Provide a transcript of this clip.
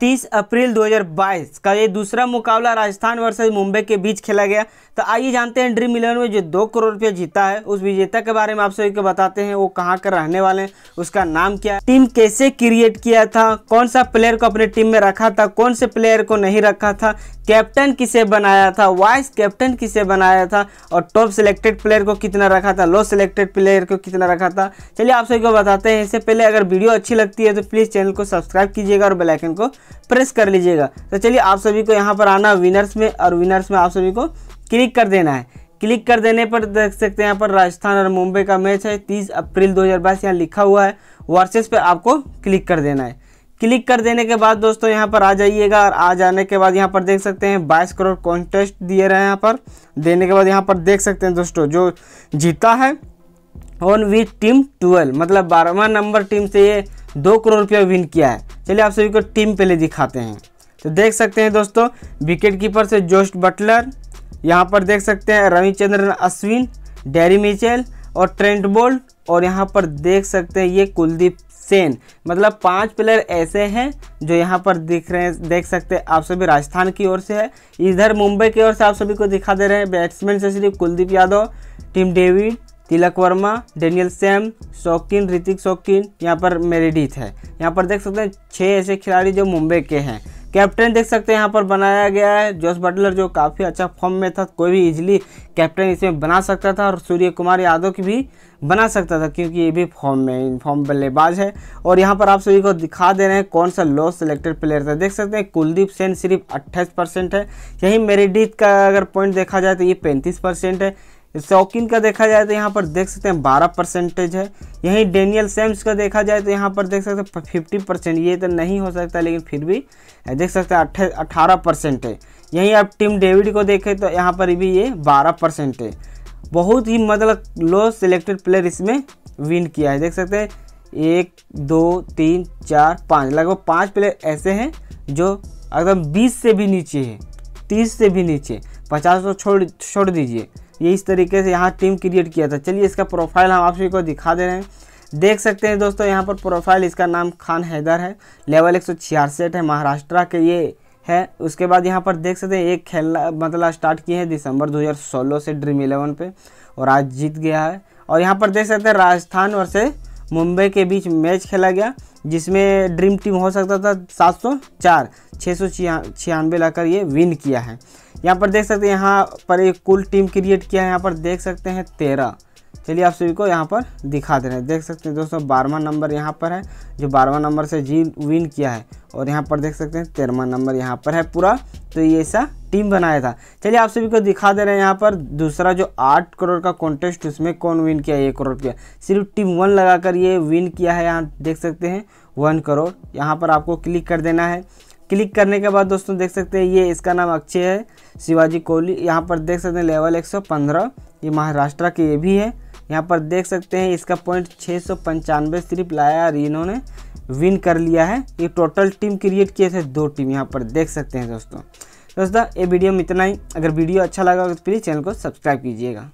तीस अप्रैल 2022 का ये दूसरा मुकाबला राजस्थान वर्सेस मुंबई के बीच खेला गया तो आइए जानते हैं ड्रीम इलेवन में जो दो करोड़ रुपया जीता है उस विजेता के बारे में आप सभी को बताते हैं वो कहाँ का रहने वाले हैं उसका नाम क्या टीम कैसे क्रिएट किया था कौन सा प्लेयर को अपने टीम में रखा था कौन से प्लेयर को नहीं रखा था कैप्टन किसे बनाया था वाइस कैप्टन किसे बनाया था और टॉप सिलेक्टेड प्लेयर को कितना रखा था लो सिलेक्टेड प्लेयर को कितना रखा था चलिए आप सभी को बताते हैं इससे पहले अगर वीडियो अच्छी लगती है तो प्लीज़ चैनल को सब्सक्राइब कीजिएगा और बेलाइकन को प्रेस कर लीजिएगा तो चलिए आप सभी को यहाँ पर आना विनर्स में और विनर्स में आप सभी को क्लिक कर देना है क्लिक कर देने पर देख सकते हैं यहाँ पर राजस्थान और मुंबई का मैच है 30 अप्रैल 2022 यहाँ लिखा हुआ है वर्सेस पर आपको क्लिक कर देना है क्लिक कर देने के बाद दोस्तों यहाँ पर आ जाइएगा और आ जाने के बाद यहाँ पर देख सकते हैं बाईस करोड़ कॉन्टेस्ट दिए रहे हैं यहाँ पर देने के बाद यहाँ पर देख सकते हैं दोस्तों जो जीता है ऑन विथ टीम ट्वेल्व मतलब बारहवा नंबर टीम से ये दो करोड़ रुपया विन किया है चलिए आप सभी को टीम पहले दिखाते हैं तो देख सकते हैं दोस्तों विकेट कीपर से जोश बटलर यहाँ पर देख सकते हैं रविचंद्रन अश्विन डेरी मिचेल और ट्रेंट बोल्ट और यहाँ पर देख सकते हैं ये कुलदीप सेन मतलब पांच प्लेयर ऐसे हैं जो यहाँ पर दिख रहे हैं देख सकते हैं आप सभी राजस्थान की ओर से है इधर मुंबई की ओर से आप सभी को दिखा दे रहे हैं बैट्समैन से सिर्फ Kuldeep Yadav team David Tilak Varma Daniel Sam Shokeen Hrithik शौकीन यहाँ पर मेरिडिथ है यहाँ पर देख सकते हैं छः ऐसे खिलाड़ी जो मुंबई के हैं कैप्टन देख सकते हैं यहाँ पर बनाया गया है जोश बटलर जो काफ़ी अच्छा फॉर्म में था कोई भी इजीली कैप्टन इसमें बना सकता था और सूर्य कुमार यादव की भी बना सकता था क्योंकि ये भी फॉर्म में इन फॉर्म बल्लेबाज है और यहाँ पर आप सभी को दिखा दे रहे हैं कौन सा लो सिलेक्टेड प्लेयर था देख सकते हैं कुलदीप सेन सिर्फ अट्ठाईस परसेंट है यही मेरिडीत का अगर पॉइंट देखा जाए तो ये पैंतीस परसेंट है शौकीन का देखा जाए तो यहाँ पर देख सकते हैं बारह परसेंटेज है यहीं डेनियल सेम्स का देखा जाए तो यहाँ पर देख सकते हैं फिफ्टी परसेंट ये तो नहीं हो सकता लेकिन फिर भी देख सकते हैं अट्ठारह परसेंट है यहीं आप टीम डेविड को देखें तो यहाँ पर भी ये बारह परसेंट है बहुत ही मतलब लो सिलेक्टेड प्लेयर इसमें विन किया है देख सकते हैं एक दो तीन चार पाँच लगभग पाँच प्लेयर ऐसे हैं जो एकदम बीस से भी नीचे है तीस से भी नीचे पचास को छोड़ छोड़ दीजिए ये इस तरीके से यहाँ टीम क्रिएट किया था चलिए इसका प्रोफाइल हम आप सभी को दिखा दे रहे हैं देख सकते हैं दोस्तों यहाँ पर प्रोफाइल इसका नाम खान हैदर है लेवल एक है महाराष्ट्र के ये है उसके बाद यहाँ पर देख सकते हैं एक खेलना मतलब स्टार्ट किए हैं दिसंबर 2016 से ड्रीम इलेवन पे और आज जीत गया है और यहाँ पर देख सकते हैं राजस्थान से मुंबई के बीच मैच खेला गया जिसमें ड्रीम टीम हो सकता था 704 696 लाकर ये विन किया है यहाँ पर देख सकते हैं यहाँ पर एक कुल टीम क्रिएट किया है यहाँ पर देख सकते हैं तेरह चलिए आप सभी को यहाँ पर दिखा दे रहे हैं देख सकते हैं दोस्तों बारहवा नंबर यहाँ पर है जो बारहवा नंबर से जी विन किया है और यहाँ पर देख सकते हैं तेरहवा नंबर यहाँ पर है पूरा तो ये ऐसा टीम बनाया था चलिए आप सभी को दिखा दे रहे हैं यहाँ पर दूसरा जो आठ करोड़ का कॉन्टेस्ट उसमें कौन विन किया एक करोड़ रुपया सिर्फ टीम वन लगाकर ये विन किया है यहाँ देख सकते हैं वन करोड़ यहाँ पर आपको क्लिक कर देना है क्लिक करने के बाद दोस्तों देख सकते हैं ये इसका नाम अक्षय है शिवाजी कोहली यहाँ पर देख सकते हैं लेवल पंद्रह ये महाराष्ट्र के ये भी है यहाँ पर देख सकते हैं इसका पॉइंट छः सौ पंचानवे सिर्फ लाया और इन्होंने विन कर लिया है ये टोटल टीम क्रिएट किए थे दो टीम यहाँ पर देख सकते हैं दोस्तों दोस्तों ये वीडियो में इतना ही अगर वीडियो अच्छा लगा तो प्लीज़ चैनल को सब्सक्राइब कीजिएगा